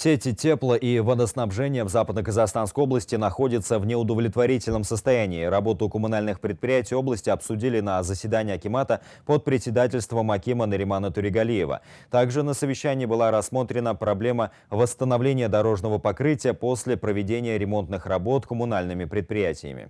Сети тепла и водоснабжения в Западно-Казахстанской области находятся в неудовлетворительном состоянии. Работу коммунальных предприятий области обсудили на заседании Акимата под председательством Акима Наримана Туригалиева. Также на совещании была рассмотрена проблема восстановления дорожного покрытия после проведения ремонтных работ коммунальными предприятиями.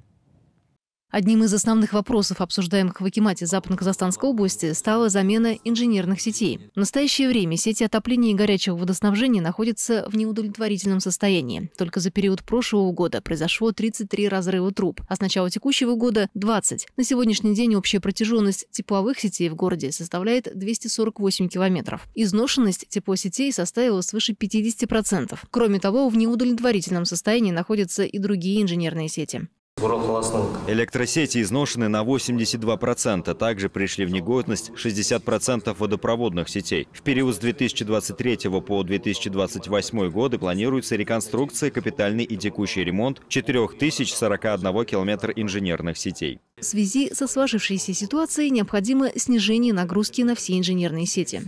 Одним из основных вопросов, обсуждаемых в Акимате Западно-Казахстанской области, стала замена инженерных сетей. В настоящее время сети отопления и горячего водоснабжения находятся в неудовлетворительном состоянии. Только за период прошлого года произошло 33 разрыва труб, а с начала текущего года – 20. На сегодняшний день общая протяженность тепловых сетей в городе составляет 248 километров. Изношенность теплосетей составила свыше 50%. Кроме того, в неудовлетворительном состоянии находятся и другие инженерные сети. Электросети изношены на 82%. Также пришли в негодность 60% водопроводных сетей. В период с 2023 по 2028 годы планируется реконструкция, капитальный и текущий ремонт 4041 километра инженерных сетей. В связи со сложившейся ситуацией необходимо снижение нагрузки на все инженерные сети.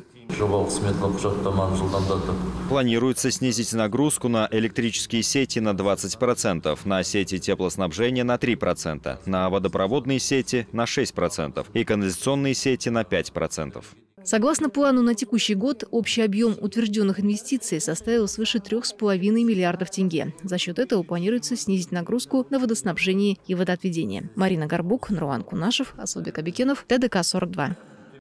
Планируется снизить нагрузку на электрические сети на 20%, на сети теплоснабжения на 3%, на водопроводные сети на 6% и канализационные сети на 5%. Согласно плану на текущий год, общий объем утвержденных инвестиций составил свыше 3,5 миллиардов тенге. За счет этого планируется снизить нагрузку на водоснабжение и водоотведение. Марина Горбук, Нурлан Кунашев, Асулбек Абикенов, ТДК-42.